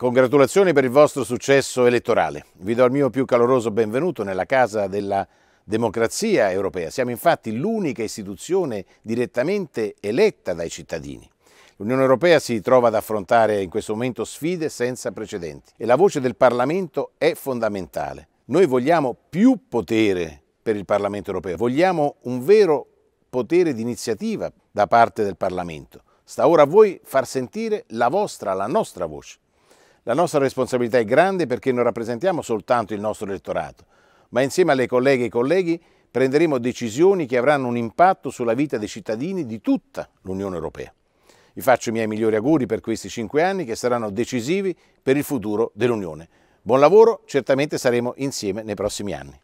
Congratulazioni per il vostro successo elettorale. Vi do il mio più caloroso benvenuto nella Casa della Democrazia Europea. Siamo infatti l'unica istituzione direttamente eletta dai cittadini. L'Unione Europea si trova ad affrontare in questo momento sfide senza precedenti e la voce del Parlamento è fondamentale. Noi vogliamo più potere per il Parlamento Europeo, vogliamo un vero potere di iniziativa da parte del Parlamento. Sta ora a voi far sentire la vostra, la nostra voce. La nostra responsabilità è grande perché non rappresentiamo soltanto il nostro elettorato, ma insieme alle colleghe e ai colleghi prenderemo decisioni che avranno un impatto sulla vita dei cittadini di tutta l'Unione Europea. Vi faccio i miei migliori auguri per questi cinque anni che saranno decisivi per il futuro dell'Unione. Buon lavoro, certamente saremo insieme nei prossimi anni.